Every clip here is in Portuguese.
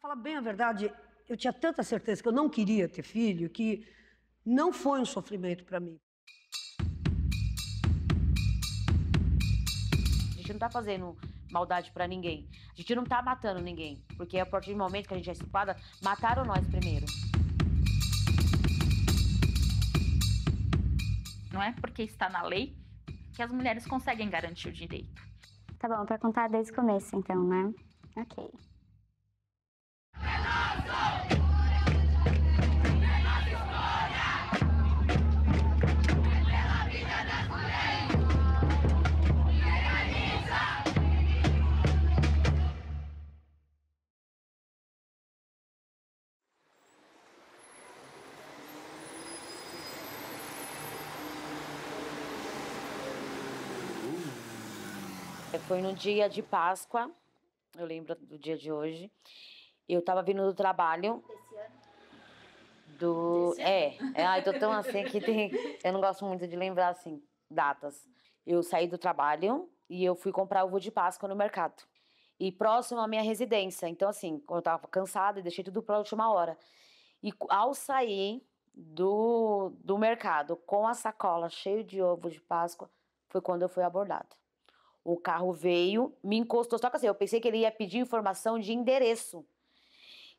Para falar bem a verdade, eu tinha tanta certeza que eu não queria ter filho que não foi um sofrimento para mim. A gente não está fazendo maldade para ninguém. A gente não está matando ninguém, porque a partir do momento que a gente é estupada, mataram nós primeiro. Não é porque está na lei que as mulheres conseguem garantir o direito. Tá bom, para contar desde o começo, então, né? Ok. Foi no dia de Páscoa, eu lembro do dia de hoje. Eu tava vindo do trabalho. Desse ano? Do. Desse é, ano. é, ai, tô tão assim que tem. Eu não gosto muito de lembrar, assim, datas. Eu saí do trabalho e eu fui comprar ovo de Páscoa no mercado. E próximo à minha residência. Então, assim, eu tava cansada e deixei tudo pra última hora. E ao sair do, do mercado com a sacola cheia de ovo de Páscoa, foi quando eu fui abordada. O carro veio, me encostou, só que assim, eu pensei que ele ia pedir informação de endereço.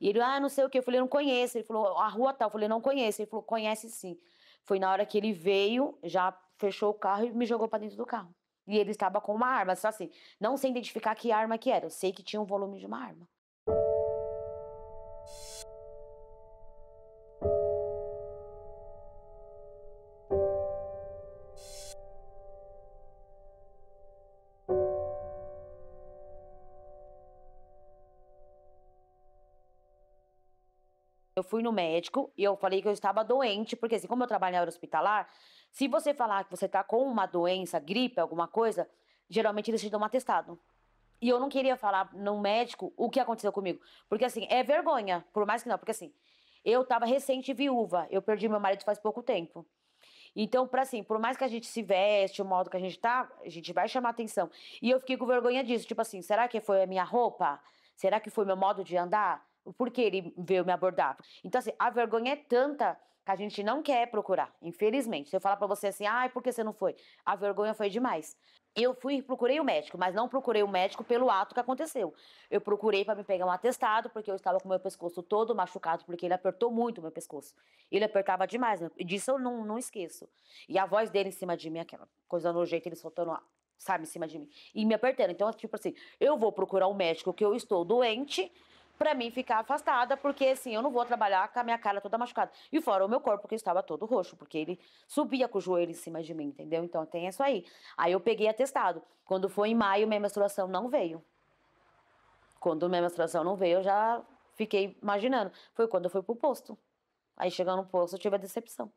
E ele, ah, não sei o que, eu falei, não conheço. Ele falou, a rua tal, eu falei, não conheço. Ele falou, conhece sim. Foi na hora que ele veio, já fechou o carro e me jogou para dentro do carro. E ele estava com uma arma, só assim, não sei identificar que arma que era, eu sei que tinha um volume de uma arma. fui no médico e eu falei que eu estava doente, porque assim, como eu trabalho na área hospitalar, se você falar que você está com uma doença, gripe, alguma coisa, geralmente eles te dão um atestado. E eu não queria falar no médico o que aconteceu comigo. Porque assim, é vergonha, por mais que não, porque assim, eu estava recente viúva, eu perdi meu marido faz pouco tempo. Então, para assim, por mais que a gente se veste, o modo que a gente tá, a gente vai chamar atenção. E eu fiquei com vergonha disso, tipo assim, será que foi a minha roupa? Será que foi meu modo de andar? por que ele veio me abordar. Então, assim, a vergonha é tanta que a gente não quer procurar, infelizmente. Se eu falar para você assim, ai, ah, por que você não foi? A vergonha foi demais. Eu fui procurei o médico, mas não procurei o médico pelo ato que aconteceu. Eu procurei para me pegar um atestado, porque eu estava com meu pescoço todo machucado, porque ele apertou muito meu pescoço. Ele apertava demais, né? disso eu não, não esqueço. E a voz dele em cima de mim, aquela coisa no jeito ele soltando a sabe, em cima de mim, e me apertando. Então, tipo assim, eu vou procurar um médico que eu estou doente, para mim ficar afastada, porque assim, eu não vou trabalhar com a minha cara toda machucada. E fora o meu corpo que estava todo roxo, porque ele subia com o joelho em cima de mim, entendeu? Então tem isso aí. Aí eu peguei atestado. Quando foi em maio, minha menstruação não veio. Quando minha menstruação não veio, eu já fiquei imaginando. Foi quando eu fui pro posto. Aí chegando no posto, eu tive a decepção.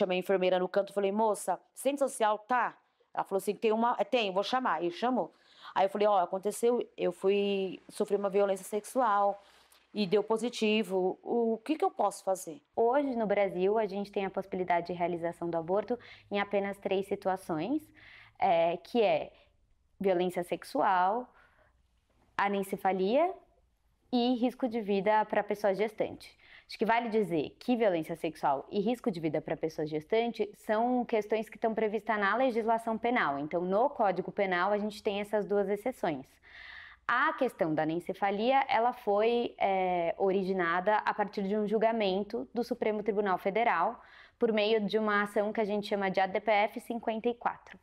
Chamei a enfermeira no canto, falei, moça, centro social, tá? Ela falou assim, tem uma, tem, vou chamar. E chamou. Aí eu falei, ó, oh, aconteceu, eu fui sofrer uma violência sexual e deu positivo. O que, que eu posso fazer? Hoje no Brasil a gente tem a possibilidade de realização do aborto em apenas três situações, é, que é violência sexual, anencefalia e risco de vida para pessoa gestante. Acho que vale dizer que violência sexual e risco de vida para pessoas gestantes são questões que estão previstas na legislação penal. Então, no Código Penal, a gente tem essas duas exceções. A questão da anencefalia, ela foi é, originada a partir de um julgamento do Supremo Tribunal Federal por meio de uma ação que a gente chama de ADPF 54.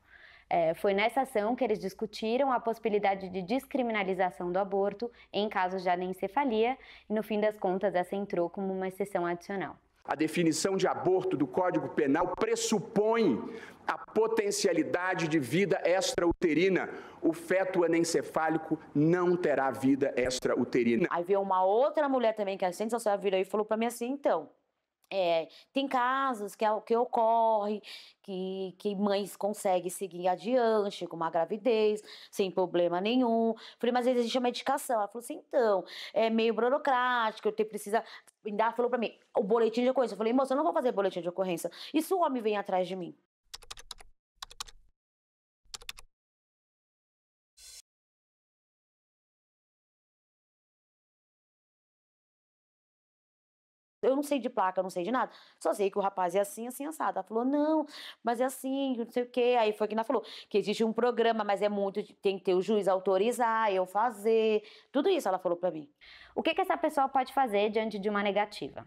É, foi nessa ação que eles discutiram a possibilidade de descriminalização do aborto em casos de anencefalia e, no fim das contas, essa entrou como uma exceção adicional. A definição de aborto do Código Penal pressupõe a potencialidade de vida extrauterina. O feto anencefálico não terá vida extrauterina. Aí veio uma outra mulher também que é essa social virou e falou para mim assim: então, é, tem casos que, é que ocorre que, que mães conseguem seguir adiante com uma gravidez sem problema nenhum. Falei, mas existe uma medicação. Ela falou assim, então, é meio burocrático, eu tenho precisa. Ainda falou para mim, o boletim de ocorrência. Eu falei, moça, eu não vou fazer boletim de ocorrência. E se o homem vem atrás de mim? Eu não sei de placa, eu não sei de nada. Só sei que o rapaz é assim, assim, assado. Ela falou, não, mas é assim, não sei o quê. Aí foi que ela falou que existe um programa, mas é muito, tem que ter o juiz autorizar, eu fazer. Tudo isso ela falou para mim. O que, que essa pessoa pode fazer diante de uma negativa?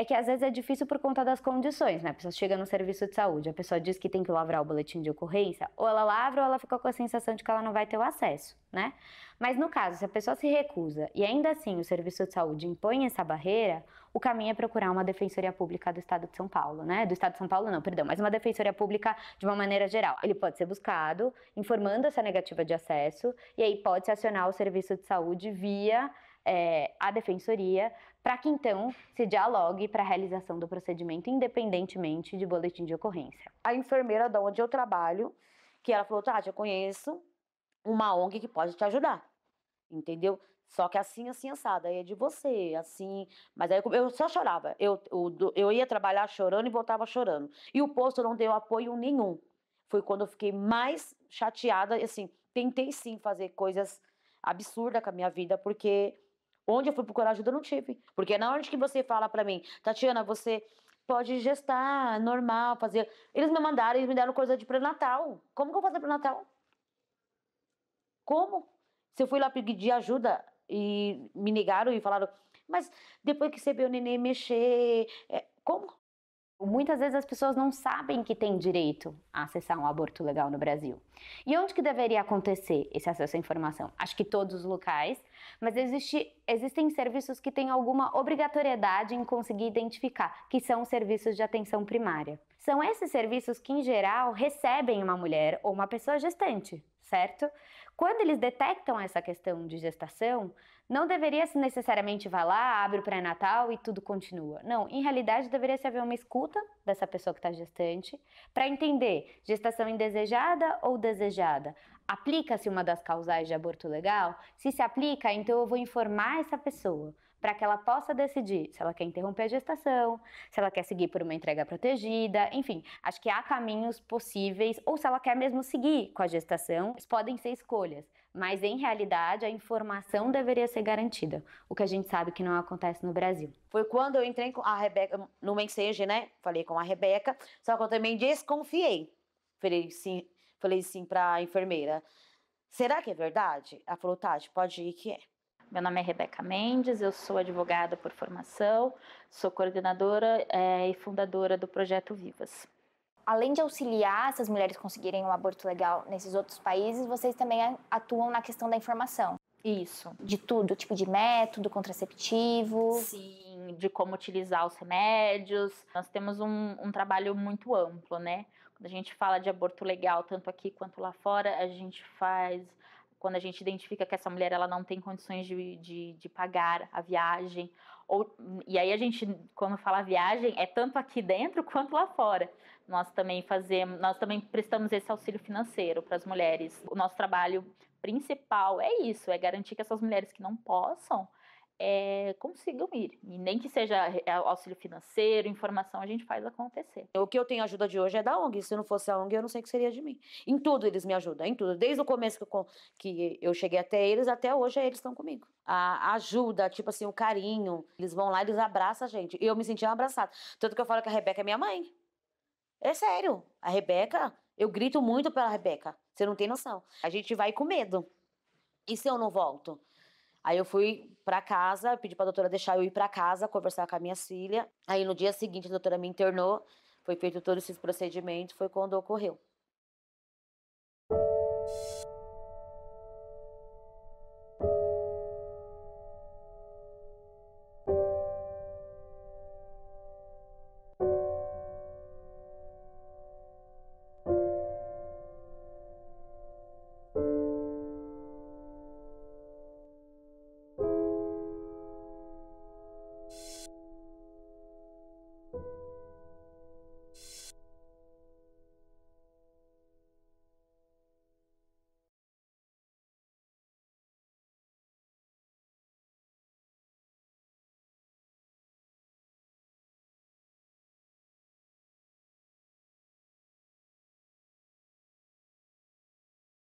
é que às vezes é difícil por conta das condições, né? A pessoa chega no serviço de saúde, a pessoa diz que tem que lavrar o boletim de ocorrência, ou ela lavra ou ela fica com a sensação de que ela não vai ter o acesso, né? Mas no caso, se a pessoa se recusa e ainda assim o serviço de saúde impõe essa barreira, o caminho é procurar uma defensoria pública do Estado de São Paulo, né? Do Estado de São Paulo não, perdão, mas uma defensoria pública de uma maneira geral. Ele pode ser buscado informando essa negativa de acesso e aí pode se acionar o serviço de saúde via é, a defensoria para que então se dialogue para a realização do procedimento independentemente de boletim de ocorrência. A enfermeira da onde eu trabalho, que ela falou, Tati, eu conheço uma ONG que pode te ajudar, entendeu? Só que assim, assim, assada, aí é de você, assim. Mas aí eu só chorava. Eu, eu, eu ia trabalhar chorando e voltava chorando. E o posto não deu apoio nenhum. Foi quando eu fiquei mais chateada, assim, tentei sim fazer coisas absurdas com a minha vida, porque Onde eu fui procurar ajuda, eu não tive. Porque na hora que você fala para mim, Tatiana, você pode gestar, normal, fazer. Eles me mandaram, eles me deram coisa de pré-natal. Como que eu vou fazer pré-natal? Como? Se eu fui lá pedir ajuda e me negaram e falaram, mas depois que você vê o neném mexer, é... como? Muitas vezes as pessoas não sabem que têm direito a acessar um aborto legal no Brasil. E onde que deveria acontecer esse acesso à informação? Acho que todos os locais, mas existe, existem serviços que têm alguma obrigatoriedade em conseguir identificar, que são os serviços de atenção primária. São esses serviços que, em geral, recebem uma mulher ou uma pessoa gestante, certo? Quando eles detectam essa questão de gestação, não deveria se necessariamente vá lá, abre o pré-natal e tudo continua. Não, em realidade deveria se haver uma escuta dessa pessoa que está gestante para entender gestação indesejada ou desejada. Aplica-se uma das causais de aborto legal? Se se aplica, então eu vou informar essa pessoa para que ela possa decidir se ela quer interromper a gestação, se ela quer seguir por uma entrega protegida, enfim, acho que há caminhos possíveis, ou se ela quer mesmo seguir com a gestação, podem ser escolhas, mas em realidade a informação deveria ser garantida, o que a gente sabe que não acontece no Brasil. Foi quando eu entrei com a Rebeca no Mensagem, né? Falei com a Rebeca, só que eu também desconfiei. Falei sim, falei sim para a enfermeira. Será que é verdade? Ela falou, Tati, pode ir que é. Meu nome é Rebeca Mendes, eu sou advogada por formação, sou coordenadora é, e fundadora do projeto Vivas. Além de auxiliar essas mulheres conseguirem um aborto legal nesses outros países, vocês também atuam na questão da informação. Isso. De tudo, tipo de método contraceptivo. Sim, de como utilizar os remédios. Nós temos um, um, trabalho muito amplo, né? Quando a gente fala de aborto legal, tanto aqui quanto lá fora, a gente faz quando a gente identifica que essa mulher ela não tem condições de, de, de pagar a viagem. Ou, e aí a gente, quando fala viagem, é tanto aqui dentro quanto lá fora. Nós também fazemos, nós também prestamos esse auxílio financeiro para as mulheres. O nosso trabalho principal é isso, é garantir que essas mulheres que não possam é, consigam ir. E nem que seja eh, auxílio financeiro, informação, a gente faz acontecer. O que eu tenho ajuda de hoje é da ONG. Se não fosse a ONG, eu não sei o que seria de mim. Em tudo eles me ajudam, em tudo. Desde o começo que eu, que eu cheguei até eles, até hoje é eles estão comigo. A ajuda, tipo assim, o carinho. Eles vão lá, eles abraçam a gente. E eu me senti abraçada. Tanto que eu falo que a Rebeca é minha mãe. É sério. A Rebeca, eu grito muito pela Rebeca. Você não tem noção. A gente vai com medo. E se eu não volto? Aí eu fui para casa, pedi para a doutora deixar eu ir para casa conversar com a minha filha. Aí no dia seguinte a doutora me internou, foi feito todo esse procedimento, foi quando ocorreu.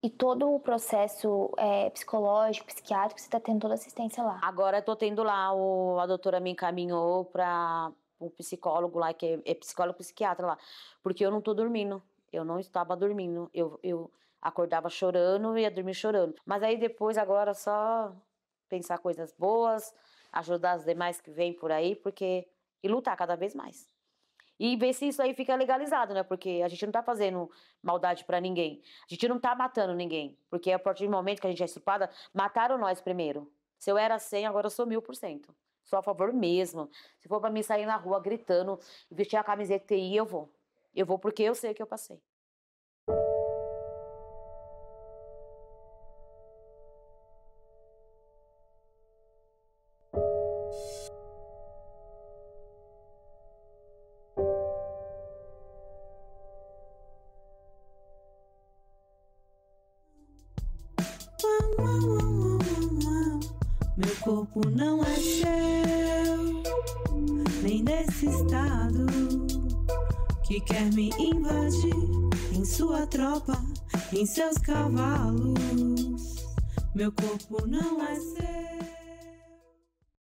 E todo o processo é, psicológico, psiquiátrico, você está tendo toda assistência lá. Agora eu tô tendo lá, o, a doutora me encaminhou para um psicólogo lá, que é, é, psicólogo psiquiatra lá, porque eu não tô dormindo, eu não estava dormindo, eu, eu acordava chorando e ia dormir chorando. Mas aí depois, agora só pensar coisas boas, ajudar as demais que vêm por aí, porque. e lutar cada vez mais e ver se isso aí fica legalizado, né? Porque a gente não tá fazendo maldade para ninguém. A gente não tá matando ninguém. Porque a partir do momento que a gente é estuprada, mataram nós primeiro. Se eu era 100, agora eu sou mil por cento. Sou a favor mesmo. Se for para mim sair na rua gritando, vestir a camiseta TI, eu vou. Eu vou porque eu sei o que eu passei. Meu corpo não é seu, nem nesse estado que quer me invadir em sua tropa, em seus cavalos. Meu corpo não é seu.